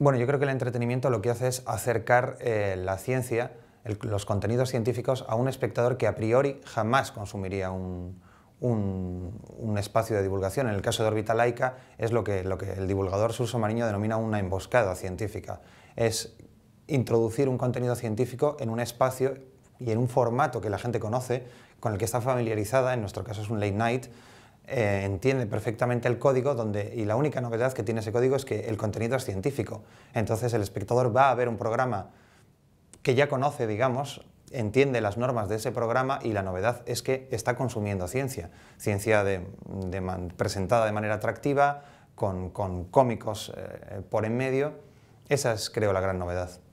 Bueno, yo creo que el entretenimiento lo que hace es acercar eh, la ciencia, los contenidos científicos, a un espectador que a priori jamás consumiría un, espacio de divulgación. En el caso de órbita laica es lo que, el divulgador Suso Mariño denomina una emboscada científica. Es introducir un contenido científico en un espacio y en un formato que la gente conoce, con el que está familiarizada, en nuestro caso es un late night, eh, entiende perfectamente el código donde, y la única novedad que tiene ese código es que el contenido es científico. Entonces el espectador va a ver un programa que ya conoce, digamos, entiende las normas de ese programa y la novedad es que está consumiendo ciencia. Ciencia de, presentada de manera atractiva, con, cómicos eh, por en medio. Esa es, creo, la gran novedad.